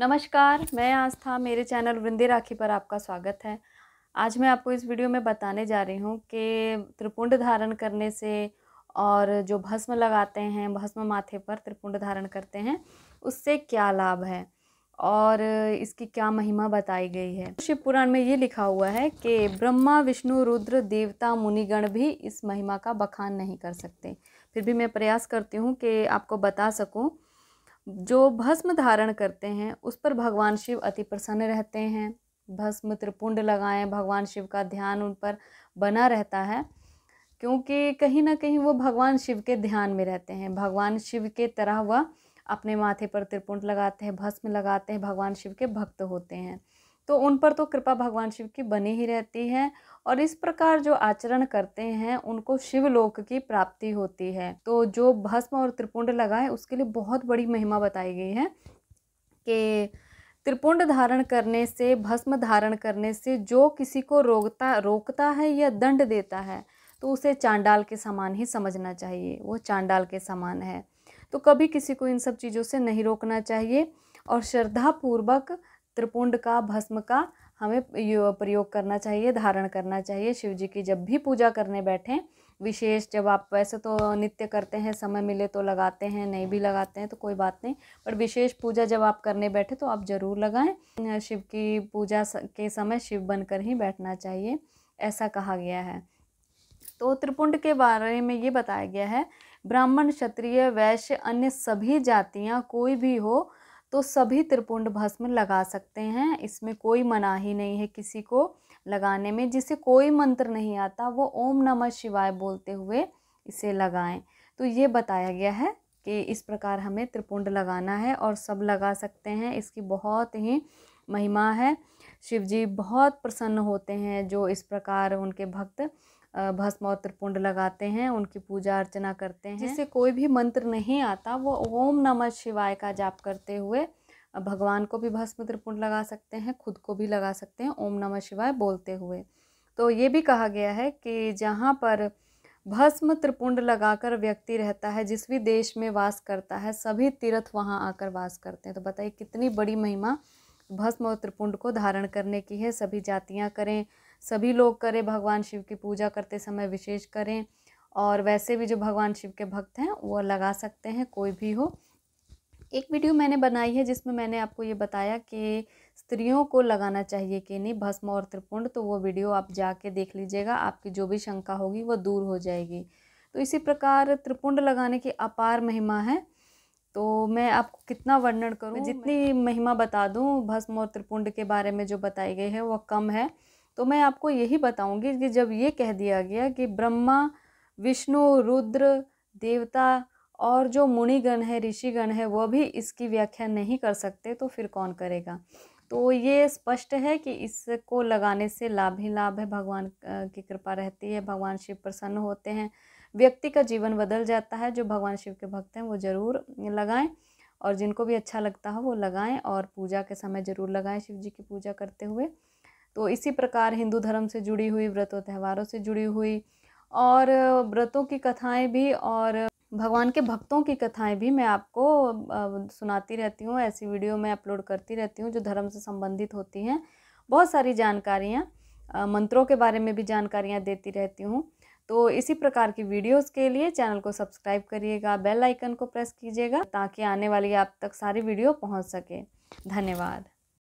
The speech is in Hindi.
नमस्कार मैं आस्था मेरे चैनल वृंदे राखी पर आपका स्वागत है आज मैं आपको इस वीडियो में बताने जा रही हूँ कि त्रिपुंड धारण करने से और जो भस्म लगाते हैं भस्म माथे पर त्रिपुंड धारण करते हैं उससे क्या लाभ है और इसकी क्या महिमा बताई गई है शिव पुराण में ये लिखा हुआ है कि ब्रह्मा विष्णु रुद्र देवता मुनिगण भी इस महिमा का बखान नहीं कर सकते फिर भी मैं प्रयास करती हूँ कि आपको बता सकूँ जो भस्म धारण करते हैं उस पर भगवान शिव अति प्रसन्न रहते हैं भस्म त्रिपुंड लगाएं भगवान शिव का ध्यान उन पर बना रहता है क्योंकि कहीं ना कहीं वो भगवान शिव के ध्यान में रहते हैं भगवान शिव के तरह वह अपने माथे पर त्रिपुंड लगाते हैं भस्म लगाते हैं भगवान शिव के भक्त होते हैं तो उन पर तो कृपा भगवान शिव की बनी ही रहती है और इस प्रकार जो आचरण करते हैं उनको शिवलोक की प्राप्ति होती है तो जो भस्म और त्रिपुंड लगाए उसके लिए बहुत बड़ी महिमा बताई गई है कि त्रिपुंड धारण करने से भस्म धारण करने से जो किसी को रोकता रोकता है या दंड देता है तो उसे चांडाल के समान ही समझना चाहिए वो चांडाल के समान है तो कभी किसी को इन सब चीज़ों से नहीं रोकना चाहिए और श्रद्धापूर्वक त्रिपुंड का भस्म का हमें प्रयोग करना चाहिए धारण करना चाहिए शिव जी की जब भी पूजा करने बैठें विशेष जब आप वैसे तो नित्य करते हैं समय मिले तो लगाते हैं नहीं भी लगाते हैं तो कोई बात नहीं पर विशेष पूजा जब आप करने बैठे तो आप ज़रूर लगाएं शिव की पूजा के समय शिव बनकर ही बैठना चाहिए ऐसा कहा गया है तो त्रिपुंड के बारे में ये बताया गया है ब्राह्मण क्षत्रिय वैश्य अन्य सभी जातियाँ कोई भी हो तो सभी त्रिपुंड भस्म लगा सकते हैं इसमें कोई मनाही नहीं है किसी को लगाने में जिसे कोई मंत्र नहीं आता वो ओम नमः शिवाय बोलते हुए इसे लगाएं तो ये बताया गया है कि इस प्रकार हमें त्रिपुंड लगाना है और सब लगा सकते हैं इसकी बहुत ही महिमा है शिव जी बहुत प्रसन्न होते हैं जो इस प्रकार उनके भक्त भस्म और त्रिपुंड लगाते हैं उनकी पूजा अर्चना करते हैं जिससे कोई भी मंत्र नहीं आता वो ओम नमः शिवाय का जाप करते हुए भगवान को भी भस्म त्रिपुंड लगा सकते हैं खुद को भी लगा सकते हैं ओम नमः शिवाय बोलते हुए तो ये भी कहा गया है कि जहाँ पर भस्म त्रिपुंड लगाकर व्यक्ति रहता है जिस भी देश में वास करता है सभी तीर्थ वहाँ आकर वास करते हैं तो बताइए कितनी बड़ी महिमा भस्म और त्रिपुंड को धारण करने की है सभी जातियाँ करें सभी लोग करें भगवान शिव की पूजा करते समय विशेष करें और वैसे भी जो भगवान शिव के भक्त हैं वो लगा सकते हैं कोई भी हो एक वीडियो मैंने बनाई है जिसमें मैंने आपको ये बताया कि स्त्रियों को लगाना चाहिए कि नहीं भस्म और त्रिपुंड तो वो वीडियो आप जाके देख लीजिएगा आपकी जो भी शंका होगी वो दूर हो जाएगी तो इसी प्रकार त्रिपुंड लगाने की अपार महिमा है तो मैं आपको कितना वर्णन करूँ जितनी महिमा बता दूँ भस्म और त्रिपुंड के बारे में जो बताई गई है वह कम है तो मैं आपको यही बताऊंगी कि जब ये कह दिया गया कि ब्रह्मा विष्णु रुद्र देवता और जो मुनिगण है ऋषिगण है वह भी इसकी व्याख्या नहीं कर सकते तो फिर कौन करेगा तो ये स्पष्ट है कि इसको लगाने से लाभ ही लाभ है भगवान की कृपा रहती है भगवान शिव प्रसन्न होते हैं व्यक्ति का जीवन बदल जाता है जो भगवान शिव के भक्त हैं वो ज़रूर लगाएं और जिनको भी अच्छा लगता हो वो लगाएं और पूजा के समय ज़रूर लगाएं शिव जी की पूजा करते हुए तो इसी प्रकार हिंदू धर्म से जुड़ी हुई व्रतों त्यौहारों से जुड़ी हुई और व्रतों की कथाएं भी और भगवान के भक्तों की कथाएं भी मैं आपको सुनाती रहती हूँ ऐसी वीडियो मैं अपलोड करती रहती हूँ जो धर्म से संबंधित होती हैं बहुत सारी जानकारियाँ मंत्रों के बारे में भी जानकारियाँ देती रहती हूँ तो इसी प्रकार की वीडियोस के लिए चैनल को सब्सक्राइब करिएगा बेल आइकन को प्रेस कीजिएगा ताकि आने वाली आप तक सारी वीडियो पहुंच सके धन्यवाद